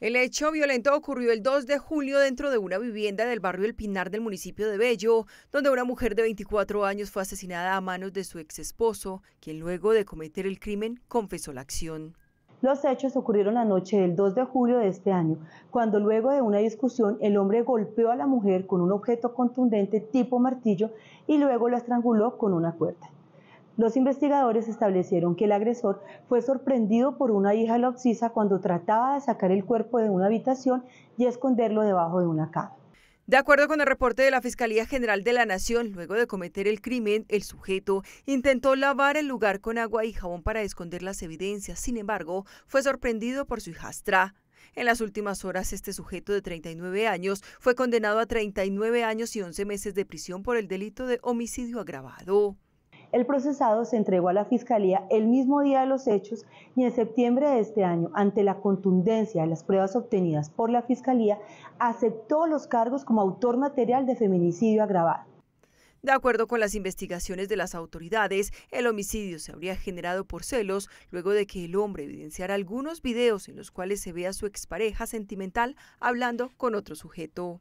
El hecho violento ocurrió el 2 de julio dentro de una vivienda del barrio El Pinar del municipio de Bello, donde una mujer de 24 años fue asesinada a manos de su ex esposo, quien luego de cometer el crimen confesó la acción. Los hechos ocurrieron la noche del 2 de julio de este año, cuando luego de una discusión el hombre golpeó a la mujer con un objeto contundente tipo martillo y luego la estranguló con una cuerda. Los investigadores establecieron que el agresor fue sorprendido por una hija loxisa cuando trataba de sacar el cuerpo de una habitación y esconderlo debajo de una cama. De acuerdo con el reporte de la Fiscalía General de la Nación, luego de cometer el crimen, el sujeto intentó lavar el lugar con agua y jabón para esconder las evidencias. Sin embargo, fue sorprendido por su hijastra. En las últimas horas, este sujeto de 39 años fue condenado a 39 años y 11 meses de prisión por el delito de homicidio agravado. El procesado se entregó a la Fiscalía el mismo día de los hechos y en septiembre de este año, ante la contundencia de las pruebas obtenidas por la Fiscalía, aceptó los cargos como autor material de feminicidio agravado. De acuerdo con las investigaciones de las autoridades, el homicidio se habría generado por celos luego de que el hombre evidenciara algunos videos en los cuales se ve a su expareja sentimental hablando con otro sujeto.